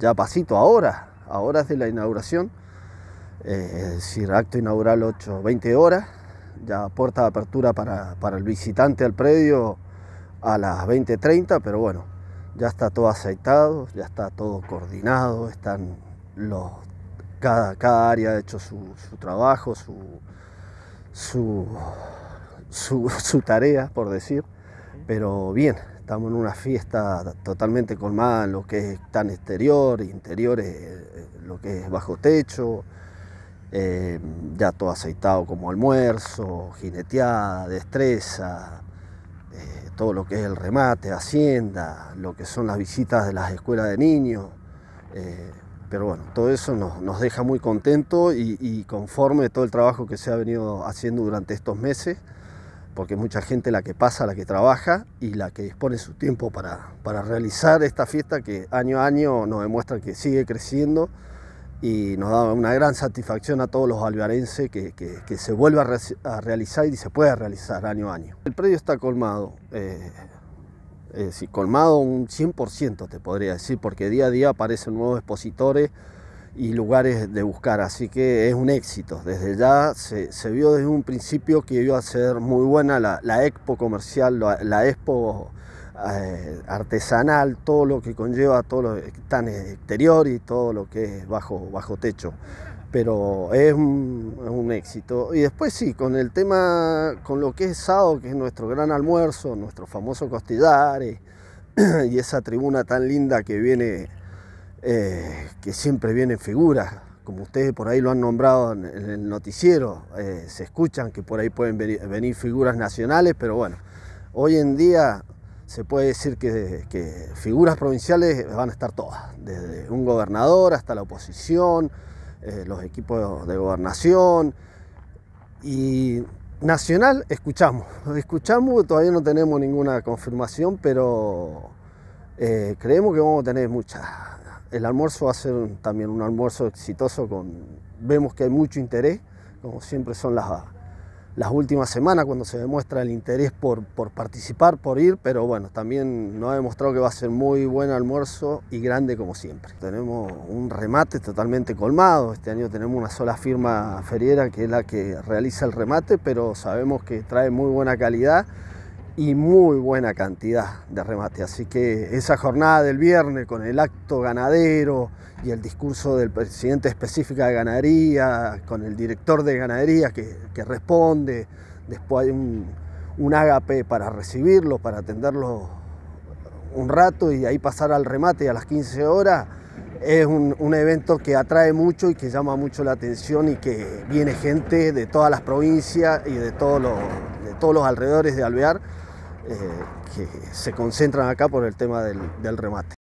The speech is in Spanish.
ya pasito ahora, ahora es de la inauguración, Si eh, es acto inaugural 8, 20 horas, ya puerta de apertura para, el visitante al predio a las 20.30, pero bueno, ya está todo aceitado, ya está todo coordinado, están los, cada, cada área ha hecho su, su trabajo, su, su, su, tarea, por decir, pero bien, Estamos en una fiesta totalmente colmada en lo que es tan exterior, interior, eh, eh, lo que es bajo techo, eh, ya todo aceitado como almuerzo, jineteada, destreza, todo lo que es el remate, hacienda, lo que son las visitas de las escuelas de niños. pero bueno, todo eso nos, deja muy contentos y, y conforme todo el trabajo que se ha venido haciendo durante estos meses porque mucha gente la que pasa, la que trabaja y la que dispone su tiempo para, para realizar esta fiesta que año a año nos demuestra que sigue creciendo y nos da una gran satisfacción a todos los albarenses que, que, se vuelva a, realizar y se pueda realizar año a año. El predio está colmado, eh, es eh, decir, colmado un 100% te podría decir, porque día a día aparecen nuevos expositores, y lugares de buscar. Así que es un éxito. Desde ya se, vio desde un principio que iba a ser muy buena la, expo comercial, la, expo eh, artesanal, todo lo que conlleva, todo lo que está en el exterior y todo lo que es bajo, bajo techo. Pero es un, éxito. Y después sí, con el tema, con lo que es sábado, que es nuestro gran almuerzo, nuestro famoso costillar y esa tribuna tan linda que viene eh, que siempre vienen figuras, como ustedes por ahí lo han nombrado en, el noticiero, eh, se escuchan que por ahí pueden venir, figuras nacionales, pero bueno, hoy en día se puede decir que, figuras provinciales van a estar todas, desde un gobernador hasta la oposición, eh, los equipos de gobernación y nacional escuchamos, escuchamos, todavía no tenemos ninguna confirmación, pero creemos que vamos a tener muchas el almuerzo va a ser también un almuerzo exitoso con vemos que hay mucho interés, como siempre son las, últimas semanas cuando se demuestra el interés por, por participar, por ir, pero bueno, también nos ha demostrado que va a ser muy buen almuerzo y grande como siempre. Tenemos un remate totalmente colmado, este año tenemos una sola firma feriera que es la que realiza el remate, pero sabemos que trae muy buena calidad y muy buena cantidad de remate. Así que esa jornada del viernes con el acto ganadero y el discurso del presidente específico de ganadería, con el director de ganadería que, responde, después hay un, un ágape para recibirlo, para atenderlo un rato y ahí pasar al remate a las 15 horas, es un, evento que atrae mucho y que llama mucho la atención y que viene gente de todas las provincias y de todos de todos los alrededores de Alvear eh, que se concentran acá por el tema del remate.